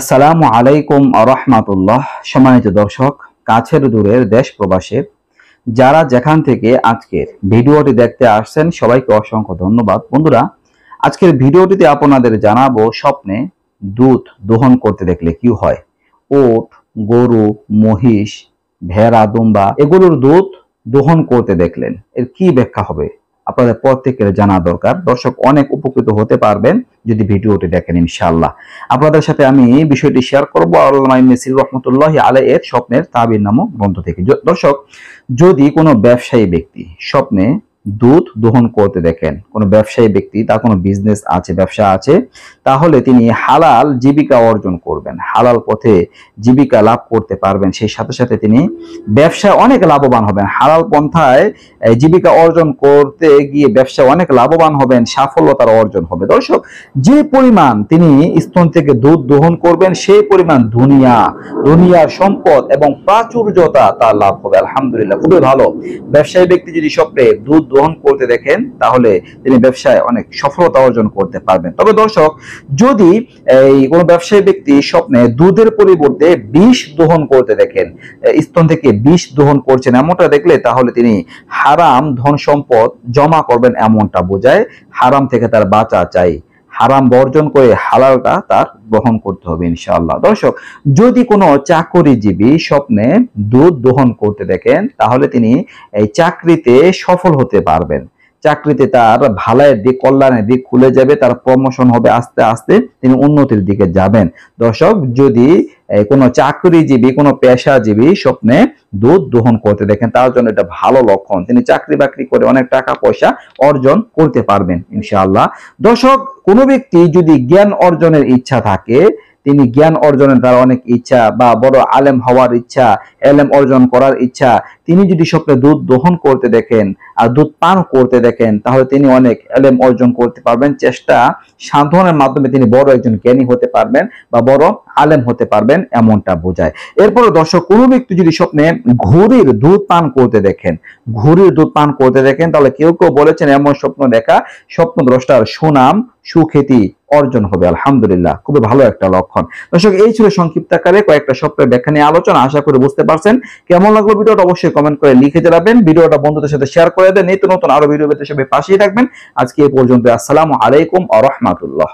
আসসালামু আলাইকুম আরহামাতুল্লাহ সম্মানিত দর্শক কাছের দূরের দেশ প্রবাসে যারা যেখান থেকে আজকের ভিডিওটি দেখতে আসছেন সবাইকে অসংখ্য ধন্যবাদ বন্ধুরা আজকের ভিডিওটিতে আপনাদের জানাবো স্বপ্নে দুধ দোহন করতে দেখলে কি হয় ওট গরু মহিষ ভেড়া দুম্বা এগুলোর দুধ দোহন করতে দেখলেন এর কি ব্যাখ্যা হবে আপনাদের প্রত্যেকের জানা দরকার দর্শক অনেক উপকৃত হতে পারবেন যদি ভিডিওটি দেখেন ইনশাআল্লাহ আপনাদের সাথে আমি বিষয়টি শেয়ার করব আল্লামা ইবনে সির রহমতুল্লাহ আলাই এর স্বপ্নের তাবির নামক গ্রন্থ থেকে দর্শক যদি কোনো ব্যবসায়ী ব্যক্তি স্বপ্নে দুধ দহন করতে দেখেন কোনো ব্যবসায়ী ব্যক্তি তার কোনো বিজনেস আছে ব্যবসা আছে তাহলে তিনি হালাল জীবিকা অর্জন করবেন হালাল পথে জীবিকা লাভ করতে পারবেন সেই সাথে সাথে তিনি ব্যবসা অনেক লাভবান হবেন হালাল পন্থায় জীবিকা অর্জন করতে গিয়ে ব্যবসা অনেক লাভবান হবেন সাফল্যতার অর্জন হবে দর্শক যে পরিমাণ তিনি স্তন থেকে দুধ দহন করবেন সেই পরিমাণ দুনিয়া দুনিয়ার সম্পদ এবং প্রাচুর্যতা তার লাভ হবে আলহামদুলিল্লাহ খুবই ভালো ব্যবসায়ী ব্যক্তি যদি স্বপ্নে দুধ গ্রহণ করতে দেখেন তাহলে তিনি ব্যবসায় অনেক সফলতা অর্জন করতে পারবেন তবে দর্শক যদি এই কোনো ব্যবসায়ী ব্যক্তি স্বপ্নে দুধের পরিবর্তে বিষ দহন করতে দেখেন স্তন থেকে বিষ দহন করছেন এমনটা দেখলে তাহলে তিনি হারাম ধন সম্পদ জমা করবেন এমনটা বোঝায় হারাম থেকে তার বাঁচা চাই হারাম বর্জন করে হালালটা তার গ্রহণ করতে হবে ইনশাআল্লাহ দর্শক যদি কোনো চাকরিজীবী স্বপ্নে দুধ দহন করতে দেখেন তাহলে তিনি এই চাকরিতে সফল হতে পারবেন চাকরিতে তার ভালাইয়ের দিক কল্যাণের দিক খুলে যাবে তার প্রমোশন হবে আস্তে আস্তে তিনি উন্নতির দিকে যাবেন দর্শক যদি কোনো চাকরিজীবী কোনো পেশাজীবী স্বপ্নে দুধ দোহন করতে দেখেন তার জন্য এটা ভালো লক্ষণ তিনি চাকরি বাকরি করে অনেক টাকা পয়সা অর্জন করতে পারবেন ইনশাআল্লাহ দর্শক কোনো ব্যক্তি যদি জ্ঞান অর্জনের ইচ্ছা থাকে তিনি জ্ঞান অর্জনের তার অনেক ইচ্ছা বা বড় আলেম হওয়ার ইচ্ছা এলেম অর্জন করার ইচ্ছা তিনি যদি স্বপ্নে দুধ দহন করতে দেখেন আর দুধ পান করতে দেখেন তাহলে তিনি অনেক এলেম অর্জন করতে পারবেন চেষ্টা সান্ত্বনার মাধ্যমে তিনি বড় একজন জ্ঞানী হতে পারবেন বা বড় আলেম হতে পারবেন এমনটা বোঝায় এরপরে দর্শক কোনো ব্যক্তি যদি স্বপ্নে ঘুরির দুধ পান করতে দেখেন ঘুরির দুধ পান করতে দেখেন তাহলে কেউ কেউ বলেছেন এমন স্বপ্ন দেখা স্বপ্ন দ্রষ্টার সুনাম সুখ্যাতি অর্জন হবে আলহামদুলিল্লাহ খুবই ভালো একটা লক্ষণ দর্শক এই ছিল সংক্ষিপ্ত আকারে কয়েকটা সপ্তাহের ব্যাখ্যা নিয়ে আলোচনা আশা করে বুঝতে পারছেন কেমন লাগলো ভিডিওটা অবশ্যই কমেন্ট করে লিখে জানাবেন ভিডিওটা বন্ধুদের সাথে শেয়ার করে দেন নিত্য নতুন আরো ভিডিও পেতে সবাই পাশেই থাকবেন আজকে এই পর্যন্ত আসসালাম আলাইকুম আ রহমাতুল্লাহ